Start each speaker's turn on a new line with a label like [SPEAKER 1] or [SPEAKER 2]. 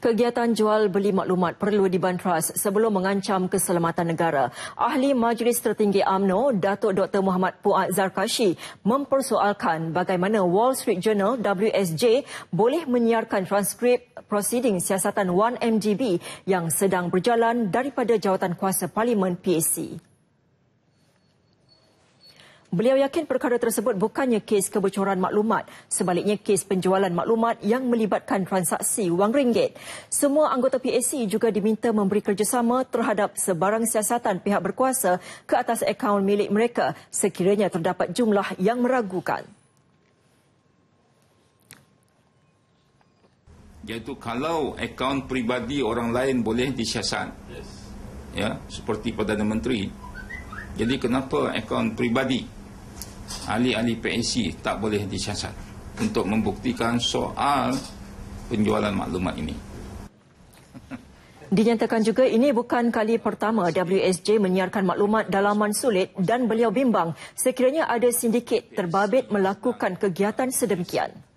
[SPEAKER 1] Kegiatan jual beli maklumat perlu dibanteras sebelum mengancam keselamatan negara. Ahli Majlis Tertinggi AMNO, Datuk Dr. Muhammad Puat Zarkashi mempersoalkan bagaimana Wall Street Journal WSJ boleh menyiarkan transkrip prosiding siasatan 1MGB yang sedang berjalan daripada jawatan kuasa Parlimen PAC. Beliau yakin perkara tersebut bukannya kes kebocoran maklumat, sebaliknya kes penjualan maklumat yang melibatkan transaksi wang ringgit. Semua anggota PAC juga diminta memberi kerjasama terhadap sebarang siasatan pihak berkuasa ke atas akaun milik mereka sekiranya terdapat jumlah yang meragukan.
[SPEAKER 2] Iaitu kalau akaun peribadi orang lain boleh disiasat. Ya, seperti Perdana Menteri. Jadi kenapa akaun peribadi? ahli-ahli PNC tak boleh disiasat untuk membuktikan soal penjualan maklumat ini.
[SPEAKER 1] Dinyatakan juga ini bukan kali pertama WSJ menyiarkan maklumat dalaman sulit dan beliau bimbang sekiranya ada sindiket terbabit melakukan kegiatan sedemikian.